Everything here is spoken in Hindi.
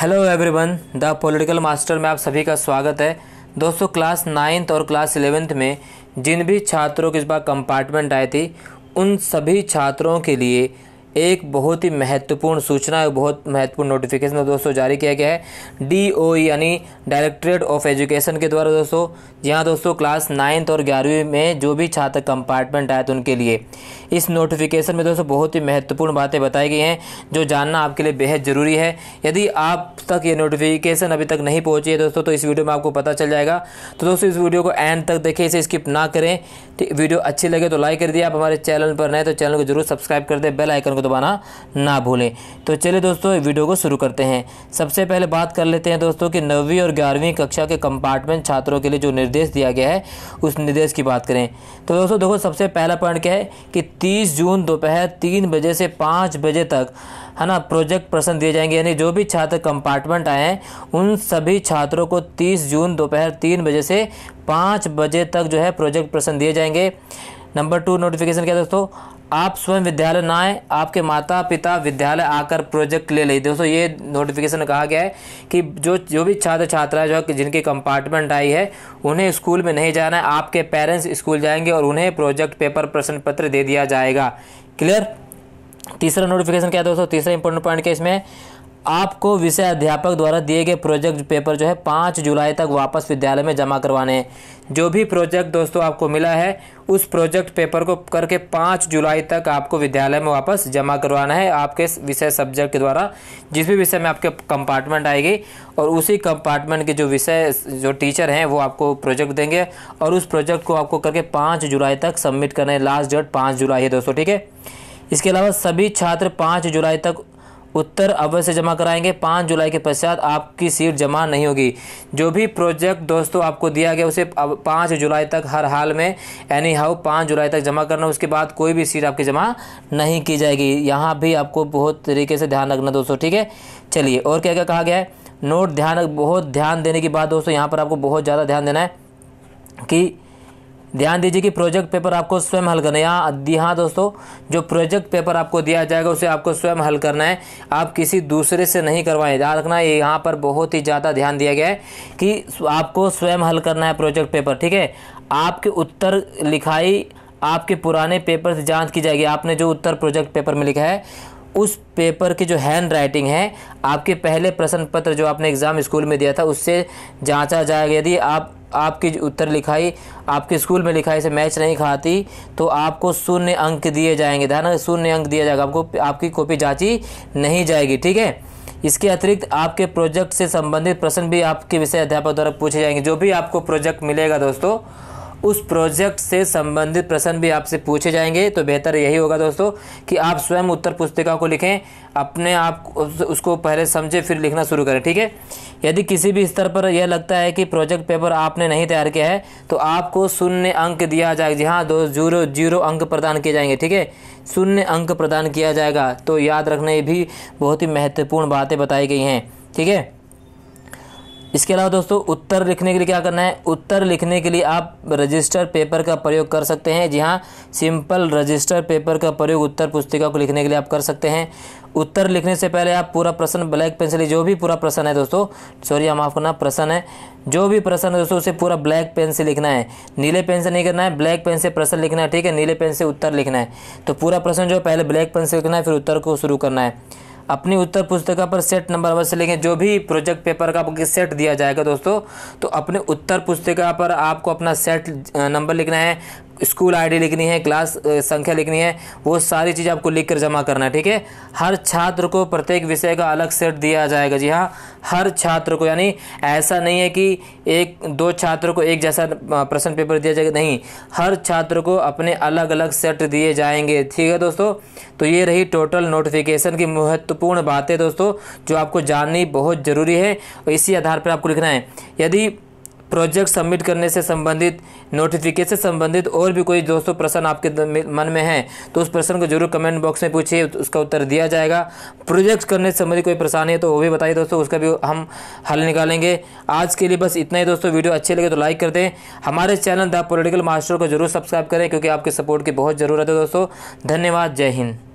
hello everyone the political master में आप सभी का स्वागत है दोस्तों क्लास नाइन्थ और क्लास इलेवेंथ में जिन भी छात्रों के इस बार कंपार्टमेंट आई थी उन सभी छात्रों के लिए एक बहुत ही महत्वपूर्ण सूचना है बहुत महत्वपूर्ण नोटिफिकेशन दोस्तों जारी किया गया है डी ओ e, यानी डायरेक्टरेट ऑफ एजुकेशन के द्वारा दोस्तों यहाँ दोस्तों क्लास नाइन्थ और ग्यारहवीं में जो भी छात्र कंपार्टमेंट आए थे उनके लिए इस नोटिफिकेशन में दोस्तों बहुत ही महत्वपूर्ण बातें बताई गई हैं जो जानना आपके लिए बेहद ज़रूरी है यदि आप तक ये नोटिफिकेशन अभी तक नहीं पहुँची है दोस्तों तो इस वीडियो में आपको पता चल जाएगा तो दोस्तों इस वीडियो को एंड तक देखें इसे स्किप ना करें वीडियो अच्छी लगे तो लाइक कर दिए आप हमारे चैनल पर नए तो चैनल को जरूर सब्सक्राइब कर दें बेल आइकन को दबाना ना भूलें तो चलिए दोस्तों वीडियो को शुरू करते हैं सबसे पहले बात कर लेते हैं दोस्तों कि नौवीं और ग्यारहवीं कक्षा के कंपार्टमेंट छात्रों के लिए जो निर्देश दिया गया है उस निर्देश की बात करें तो दोस्तों देखो सबसे पहला पॉइंट क्या है कि तीस जून दोपहर तीन बजे से पाँच बजे तक है ना प्रोजेक्ट प्रश्न दिए जाएंगे यानी जो भी छात्र कंपार्टमेंट आए हैं उन सभी छात्रों को 30 जून दोपहर तीन बजे से पाँच बजे तक जो है प्रोजेक्ट प्रश्न दिए जाएंगे नंबर टू नोटिफिकेशन क्या दोस्तों आप स्वयं विद्यालय ना आए आपके माता पिता विद्यालय आकर प्रोजेक्ट ले ले दोस्तों ये नोटिफिकेशन कहा गया है कि जो जो भी छात्र छात्रा जो जिनके कंपार्टमेंट आई है उन्हें स्कूल में नहीं जाना है आपके पेरेंट्स स्कूल जाएंगे और उन्हें प्रोजेक्ट पेपर प्रश्न पत्र दे दिया जाएगा क्लियर तीसरा नोटिफिकेशन क्या दोस्तों तीसरा इंपॉर्टेंट पॉइंट क्या इसमें आपको विषय अध्यापक द्वारा दिए गए प्रोजेक्ट पेपर जो है पाँच जुलाई तक वापस विद्यालय में जमा करवाने हैं जो भी प्रोजेक्ट दोस्तों आपको मिला है उस प्रोजेक्ट पेपर को करके पाँच जुलाई तक आपको विद्यालय में वापस जमा करवाना है आपके विषय सब्जेक्ट के द्वारा जिस भी विषय में आपके कंपार्टमेंट आएगी और उसी कंपार्टमेंट के जो विषय जो टीचर हैं वो आपको प्रोजेक्ट देंगे और उस प्रोजेक्ट को आपको करके पाँच जुलाई तक सबमिट करना है लास्ट डेट पाँच जुलाई है दोस्तों ठीक है इसके अलावा सभी छात्र पाँच जुलाई तक उत्तर अवश्य जमा कराएंगे पाँच जुलाई के पश्चात आपकी सीट जमा नहीं होगी जो भी प्रोजेक्ट दोस्तों आपको दिया गया उसे पाँच जुलाई तक हर हाल में एनी हाउ पाँच जुलाई तक जमा करना उसके बाद कोई भी सीट आपकी जमा नहीं की जाएगी यहाँ भी आपको बहुत तरीके से ध्यान रखना दोस्तों ठीक है चलिए और क्या क्या कहा गया है नोट ध्यान बहुत ध्यान देने की बात दोस्तों यहाँ पर आपको बहुत ज़्यादा ध्यान देना है कि ध्यान दीजिए कि प्रोजेक्ट पेपर आपको स्वयं हल करना है यहाँ यहाँ हाँ दोस्तों जो प्रोजेक्ट पेपर आपको दिया जाएगा उसे आपको स्वयं हल करना है आप किसी दूसरे से नहीं करवाएं याद रखना है यहाँ पर बहुत ही ज़्यादा ध्यान दिया गया है कि आपको स्वयं हल करना है प्रोजेक्ट पेपर ठीक है आपके उत्तर लिखाई आपके पुराने पेपर से जाँच की जाएगी आपने जो उत्तर प्रोजेक्ट पेपर में लिखा है उस पेपर की जो हैंड राइटिंग है आपके पहले प्रश्न पत्र जो आपने एग्ज़ाम स्कूल में दिया था उससे जांचा जाएगा यदि आप आपकी उत्तर लिखाई आपके स्कूल में लिखाई से मैच नहीं खाती तो आपको शून्य अंक दिए जाएंगे ध्यान शून्य अंक दिया जाएगा आपको आपकी कॉपी जाँची नहीं जाएगी ठीक है इसके अतिरिक्त आपके प्रोजेक्ट से संबंधित प्रश्न भी आपके विषय अध्यापक द्वारा पूछे जाएंगे जो भी आपको प्रोजेक्ट मिलेगा दोस्तों उस प्रोजेक्ट से संबंधित प्रश्न भी आपसे पूछे जाएंगे तो बेहतर यही होगा दोस्तों कि आप स्वयं उत्तर पुस्तिका को लिखें अपने आप उसको पहले समझें फिर लिखना शुरू करें ठीक है यदि किसी भी स्तर पर यह लगता है कि प्रोजेक्ट पेपर आपने नहीं तैयार किया है तो आपको शून्य अंक दिया जाएगा जी हाँ दो जीरो जीरो अंक प्रदान किए जाएंगे ठीक है शून्य अंक प्रदान किया जाएगा तो याद रखना ये भी बहुत ही महत्वपूर्ण बातें बताई गई हैं ठीक है इसके अलावा दोस्तों उत्तर लिखने के लिए क्या करना है उत्तर लिखने के लिए आप रजिस्टर पेपर का प्रयोग कर सकते हैं जी हाँ सिंपल रजिस्टर पेपर का प्रयोग उत्तर पुस्तिका को लिखने के लिए आप कर सकते हैं उत्तर लिखने से पहले आप पूरा प्रश्न ब्लैक पेंसिल जो भी पूरा प्रश्न है दोस्तों सॉरी हम आपको ना प्रश्न है जो भी प्रश्न है दोस्तों उसे पूरा ब्लैक पेन से लिखना है नीले पेन से नहीं करना है ब्लैक पेन से प्रश्न लिखना है ठीक है नीले पेन से उत्तर लिखना है तो पूरा प्रश्न जो है पहले ब्लैक पेन से लिखना है फिर उत्तर को शुरू करना है अपनी उत्तर पुस्तिका पर सेट नंबर अवश्य से लिखें जो भी प्रोजेक्ट पेपर का आपको सेट दिया जाएगा दोस्तों तो अपने उत्तर पुस्तिका पर आपको अपना सेट नंबर लिखना है स्कूल आईडी लिखनी है क्लास संख्या लिखनी है वो सारी चीज़ आपको लिख कर जमा करना है ठीक है हर छात्र को प्रत्येक विषय का अलग सेट दिया जाएगा जी हाँ हर छात्र को यानी ऐसा नहीं है कि एक दो छात्र को एक जैसा प्रश्न पेपर दिया जाएगा नहीं हर छात्र को अपने अलग अलग सेट दिए जाएंगे ठीक है दोस्तों तो ये रही टोटल नोटिफिकेशन की महत्वपूर्ण बातें दोस्तों जो आपको जाननी बहुत ज़रूरी है और इसी आधार पर आपको लिखना है यदि प्रोजेक्ट सबमिट करने से संबंधित नोटिफिकेशन से संबंधित और भी कोई दोस्तों प्रश्न आपके मन में है तो उस प्रश्न को जरूर कमेंट बॉक्स में पूछिए उसका उत्तर दिया जाएगा प्रोजेक्ट करने से संबंधित कोई परेशानी है तो वो भी बताइए दोस्तों उसका भी हम हल निकालेंगे आज के लिए बस इतना ही दोस्तों वीडियो अच्छे लगे तो लाइक कर दें हमारे चैनल द पोलिटिकल मास्टर को जरूर सब्सक्राइब करें क्योंकि आपके सपोर्ट की बहुत ज़रूरत है दोस्तों धन्यवाद जय हिंद